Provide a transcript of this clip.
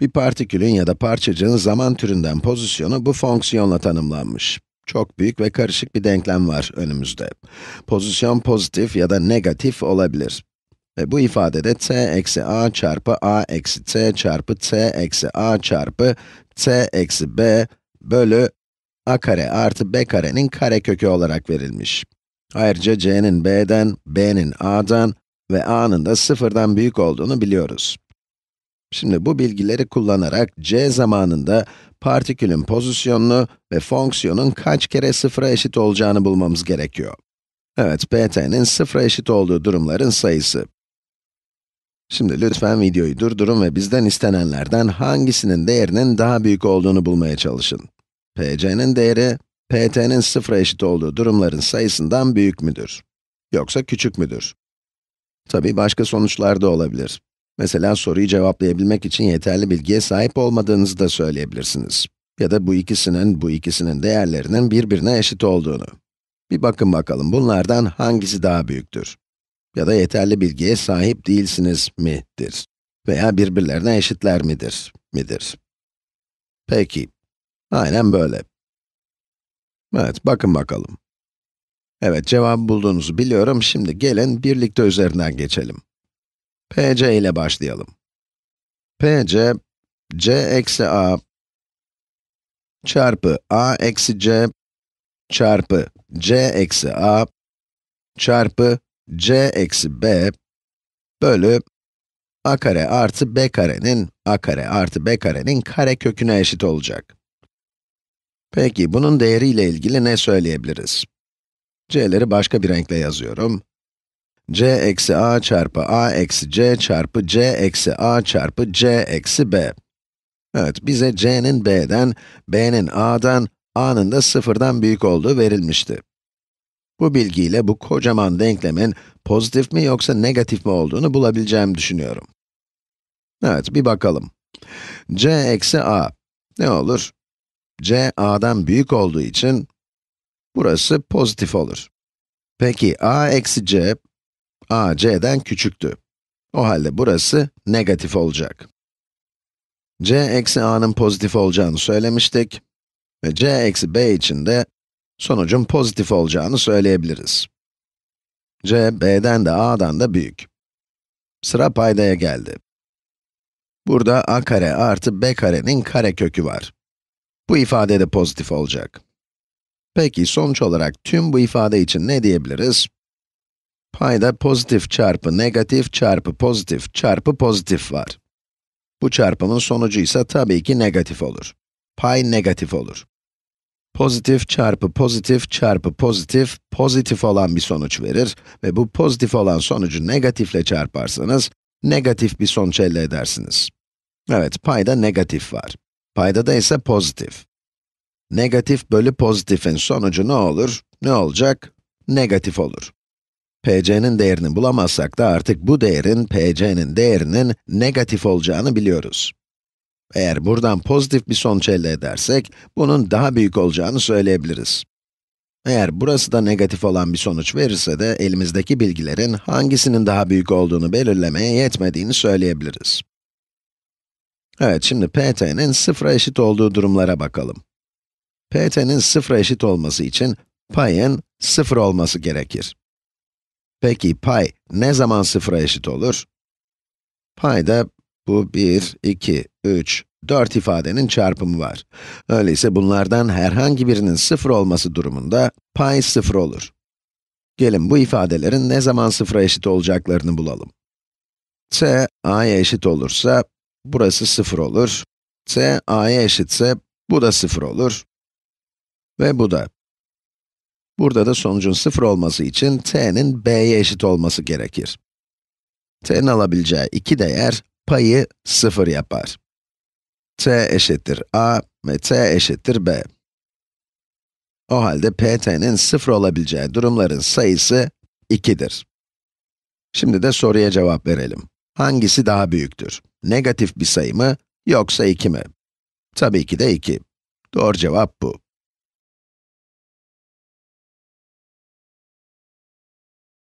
Bir partikülün ya da parçacığın zaman türünden pozisyonu bu fonksiyonla tanımlanmış. Çok büyük ve karışık bir denklem var önümüzde. Pozisyon pozitif ya da negatif olabilir. Ve bu ifadede t eksi a çarpı a eksi t çarpı t eksi a çarpı t eksi b bölü a kare artı b karenin karekökü olarak verilmiş. Ayrıca c'nin b'den, b'nin a'dan ve a'nın da sıfırdan büyük olduğunu biliyoruz. Şimdi bu bilgileri kullanarak c zamanında partikülün pozisyonunu ve fonksiyonun kaç kere sıfıra eşit olacağını bulmamız gerekiyor. Evet, pt'nin sıfıra eşit olduğu durumların sayısı. Şimdi lütfen videoyu durdurun ve bizden istenenlerden hangisinin değerinin daha büyük olduğunu bulmaya çalışın. pc'nin değeri, pt'nin sıfıra eşit olduğu durumların sayısından büyük müdür? Yoksa küçük müdür? Tabii başka sonuçlar da olabilir. Mesela soruyu cevaplayabilmek için yeterli bilgiye sahip olmadığınızı da söyleyebilirsiniz. Ya da bu ikisinin, bu ikisinin değerlerinin birbirine eşit olduğunu. Bir bakın bakalım bunlardan hangisi daha büyüktür? Ya da yeterli bilgiye sahip değilsiniz midir? Veya birbirlerine eşitler midir? Midir? Peki. Aynen böyle. Evet, bakın bakalım. Evet, cevabı bulduğunuzu biliyorum. Şimdi gelin birlikte üzerinden geçelim pc ile başlayalım. pc, c eksi a çarpı a eksi c çarpı c eksi a çarpı c eksi b bölü a kare artı b karenin a kare artı b karenin kare köküne eşit olacak. Peki bunun değeriyle ilgili ne söyleyebiliriz? c'leri başka bir renkle yazıyorum c eksi a çarpı a eksi c çarpı c eksi a çarpı c eksi b. Evet, bize c'nin b'den, b'nin a'dan, a'nın da sıfırdan büyük olduğu verilmişti. Bu bilgiyle bu kocaman denklemin pozitif mi yoksa negatif mi olduğunu bulabileceğimi düşünüyorum. Evet, bir bakalım. c eksi a ne olur? c a'dan büyük olduğu için burası pozitif olur. Peki a eksi c a, c'den küçüktü. O halde burası negatif olacak. c eksi a'nın pozitif olacağını söylemiştik. Ve c eksi b için de sonucun pozitif olacağını söyleyebiliriz. c, b'den de a'dan da büyük. Sıra paydaya geldi. Burada a kare artı b karenin karekökü var. Bu ifade de pozitif olacak. Peki sonuç olarak tüm bu ifade için ne diyebiliriz? Payda pozitif çarpı negatif çarpı pozitif çarpı pozitif var. Bu çarpımın sonucu ise tabii ki negatif olur. Pay negatif olur. Pozitif çarpı pozitif çarpı pozitif, pozitif olan bir sonuç verir ve bu pozitif olan sonucu negatifle çarparsanız, negatif bir sonuç elde edersiniz. Evet, payda negatif var. Payda da ise pozitif. Negatif bölü pozitifin sonucu ne olur? Ne olacak? Negatif olur pc'nin değerini bulamazsak da artık bu değerin, pc'nin değerinin negatif olacağını biliyoruz. Eğer buradan pozitif bir sonuç elde edersek, bunun daha büyük olacağını söyleyebiliriz. Eğer burası da negatif olan bir sonuç verirse de, elimizdeki bilgilerin hangisinin daha büyük olduğunu belirlemeye yetmediğini söyleyebiliriz. Evet, şimdi pt'nin sıfıra eşit olduğu durumlara bakalım. pt'nin sıfıra eşit olması için payın sıfır olması gerekir. Peki pi ne zaman sıfıra eşit olur? Pi de bu 1, 2, 3, 4 ifadenin çarpımı var. Öyleyse bunlardan herhangi birinin sıfır olması durumunda pi sıfır olur. Gelin bu ifadelerin ne zaman sıfıra eşit olacaklarını bulalım. T a'ya eşit olursa burası sıfır olur. T a'ya eşitse bu da sıfır olur. Ve bu da Burada da sonucun 0 olması için t'nin b'ye eşit olması gerekir. t'nin alabileceği iki değer payı 0 yapar. t eşittir a ve t eşittir b. O halde pt'nin 0 olabileceği durumların sayısı 2'dir. Şimdi de soruya cevap verelim. Hangisi daha büyüktür? Negatif bir sayı mı, yoksa 2 mi? Tabii ki de 2. Doğru cevap bu.